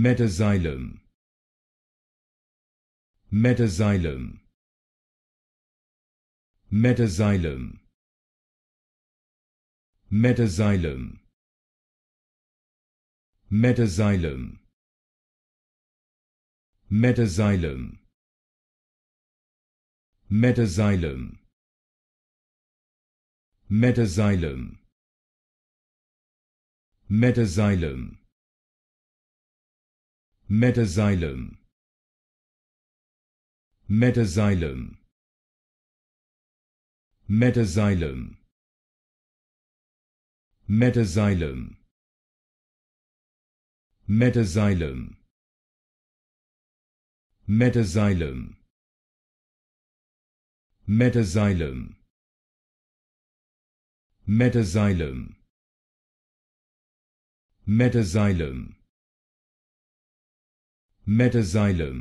Metazylum metaxylem metaxylem metaxylem metaxylem metaxylem metaxylem metaxylem metaxylem Metazylum metaxylem metaxylem metaxylem metaxylem metaxylem metaxylem metaxylem metaxylem